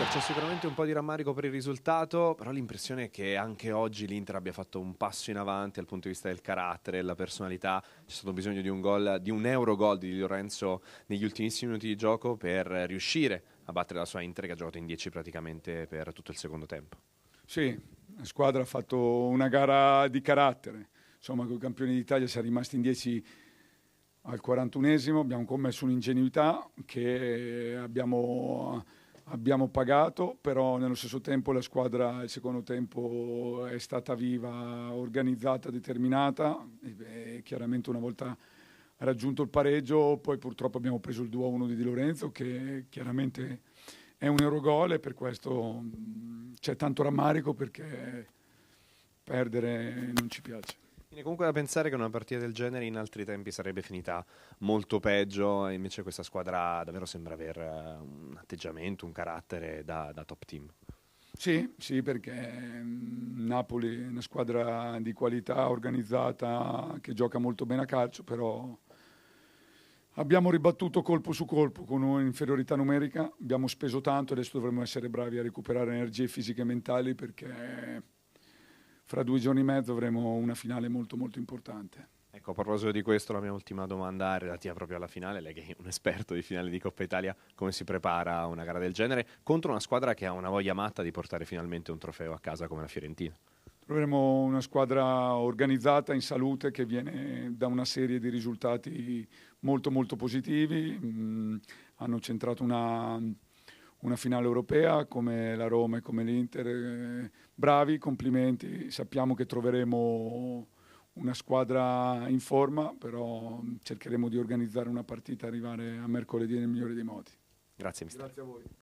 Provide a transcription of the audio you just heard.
Mister, c'è sicuramente un po' di rammarico per il risultato, però l'impressione è che anche oggi l'Inter abbia fatto un passo in avanti dal punto di vista del carattere, della personalità. C'è stato bisogno di un, gol, di un euro gol di Lorenzo negli ultimissimi minuti di gioco per riuscire a battere la sua Inter che ha giocato in 10 praticamente per tutto il secondo tempo. Sì, la squadra ha fatto una gara di carattere. Insomma, con i campioni d'Italia si è rimasti in 10 al 41esimo, abbiamo commesso un'ingenuità che abbiamo abbiamo pagato, però nello stesso tempo la squadra il secondo tempo è stata viva, organizzata, determinata e, e chiaramente una volta raggiunto il pareggio poi purtroppo abbiamo preso il 2-1 di Di Lorenzo che chiaramente è un eurogol e per questo c'è tanto rammarico perché perdere non ci piace. Viene comunque da pensare che una partita del genere in altri tempi sarebbe finita molto peggio, invece questa squadra davvero sembra avere eh, un atteggiamento, un carattere da, da top team. Sì, sì, perché mm, Napoli è una squadra di qualità, organizzata, che gioca molto bene a calcio, però abbiamo ribattuto colpo su colpo con un'inferiorità numerica, abbiamo speso tanto, adesso dovremmo essere bravi a recuperare energie fisiche e mentali perché fra due giorni e mezzo avremo una finale molto molto importante. Ecco, a proposito di questo, la mia ultima domanda è relativa proprio alla finale. Lei che è un esperto di finale di Coppa Italia, come si prepara a una gara del genere contro una squadra che ha una voglia matta di portare finalmente un trofeo a casa come la Fiorentina? Troveremo una squadra organizzata, in salute, che viene da una serie di risultati molto molto positivi. Mm, hanno centrato una una finale europea come la Roma e come l'Inter. Eh, bravi, complimenti, sappiamo che troveremo una squadra in forma, però mm, cercheremo di organizzare una partita, arrivare a mercoledì nel migliore dei modi. Grazie, mister. Grazie a voi.